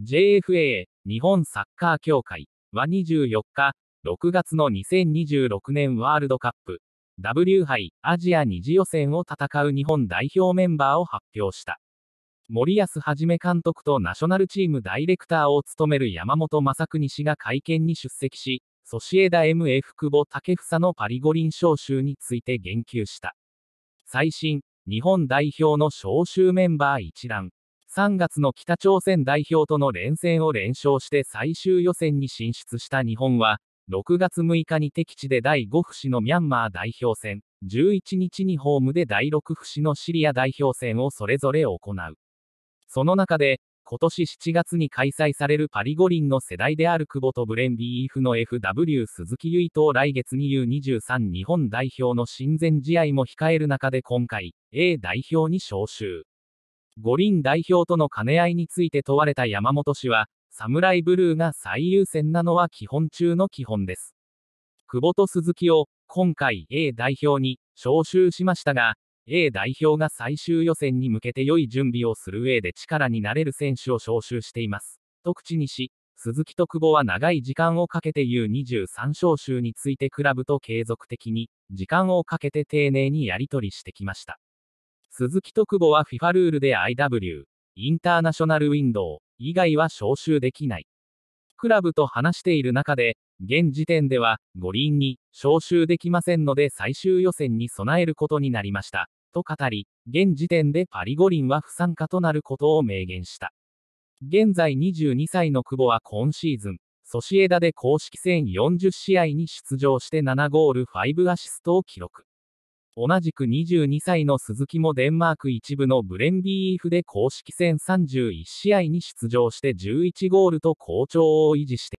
JFA 日本サッカー協会は24日、6月の2026年ワールドカップ W 杯アジア2次予選を戦う日本代表メンバーを発表した。森保一監督とナショナルチームダイレクターを務める山本昌邦氏が会見に出席し、ソシエダ MF 久保建英のパリ五輪招集について言及した。最新、日本代表の招集メンバー一覧。3月の北朝鮮代表との連戦を連勝して最終予選に進出した日本は、6月6日に敵地で第5節のミャンマー代表戦、11日にホームで第6節のシリア代表戦をそれぞれ行う。その中で、今年7月に開催されるパリ五輪の世代である久保とブレンビーフの FW 鈴木唯と来月に U23 日本代表の親善試合も控える中で今回、A 代表に招集。五輪代表との兼ね合いについて問われた山本氏は、サムライブルーが最優先なのは基本中の基本です。久保と鈴木を今回 A 代表に招集しましたが、A 代表が最終予選に向けて良い準備をする上で力になれる選手を招集しています。と口にし、鈴木と久保は長い時間をかけて U23 招集についてクラブと継続的に時間をかけて丁寧にやり取りしてきました。鈴木特保は FIFA ルールで IW、インターナショナルウィンドウ以外は招集できない。クラブと話している中で、現時点では五輪に招集できませんので最終予選に備えることになりました。と語り、現時点でパリ五輪は不参加となることを明言した。現在22歳の久保は今シーズン、ソシエダで公式戦40試合に出場して7ゴール5アシストを記録。同じく22歳の鈴木もデンマーク一部のブレンビーイフで公式戦31試合に出場して11ゴールと好調を維持して